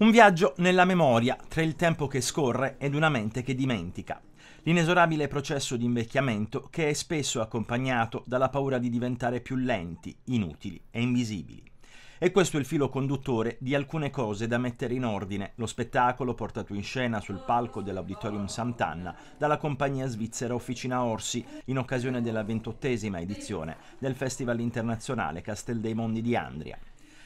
Un viaggio nella memoria tra il tempo che scorre ed una mente che dimentica. L'inesorabile processo di invecchiamento che è spesso accompagnato dalla paura di diventare più lenti, inutili e invisibili. E questo è il filo conduttore di alcune cose da mettere in ordine. Lo spettacolo portato in scena sul palco dell'Auditorium Sant'Anna dalla compagnia svizzera Officina Orsi in occasione della ventottesima edizione del Festival internazionale Castel dei Mondi di Andria.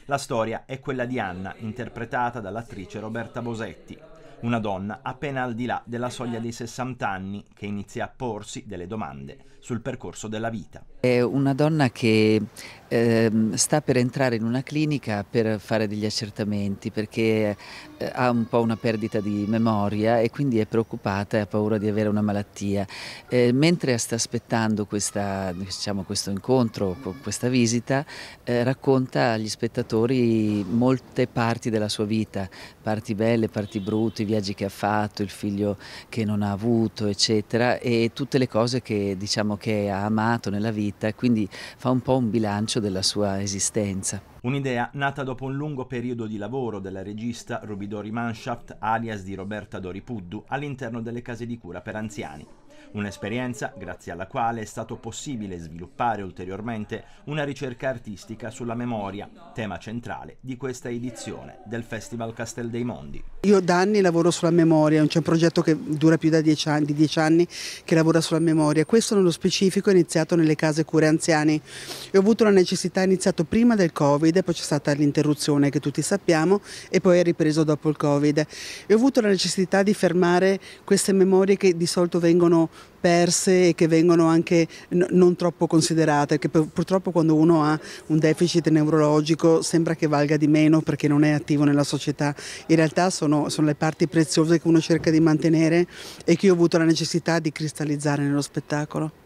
La storia è quella di Anna, interpretata dall'attrice Roberta Bosetti, una donna appena al di là della soglia dei 60 anni che inizia a porsi delle domande sul percorso della vita. È una donna che Ehm, sta per entrare in una clinica per fare degli accertamenti perché eh, ha un po' una perdita di memoria e quindi è preoccupata e ha paura di avere una malattia. Eh, mentre sta aspettando questa, diciamo, questo incontro, questa visita, eh, racconta agli spettatori molte parti della sua vita, parti belle, parti brutte, i viaggi che ha fatto, il figlio che non ha avuto, eccetera, e tutte le cose che, diciamo, che ha amato nella vita, quindi fa un po' un bilancio slancio della sua esistenza. Un'idea nata dopo un lungo periodo di lavoro della regista Rubidori Manshaft, alias di Roberta Doripuddu, all'interno delle case di cura per anziani. Un'esperienza grazie alla quale è stato possibile sviluppare ulteriormente una ricerca artistica sulla memoria, tema centrale di questa edizione del Festival Castel dei Mondi. Io da anni lavoro sulla memoria, c'è un progetto che dura più dieci anni, di dieci anni che lavora sulla memoria. Questo nello specifico è iniziato nelle case cure anziani e ho avuto la necessità, è iniziato prima del Covid, poi c'è stata l'interruzione che tutti sappiamo e poi è ripreso dopo il Covid. E ho avuto la necessità di fermare queste memorie che di solito vengono perse e che vengono anche non troppo considerate, perché purtroppo quando uno ha un deficit neurologico sembra che valga di meno perché non è attivo nella società, in realtà sono, sono le parti preziose che uno cerca di mantenere e che io ho avuto la necessità di cristallizzare nello spettacolo.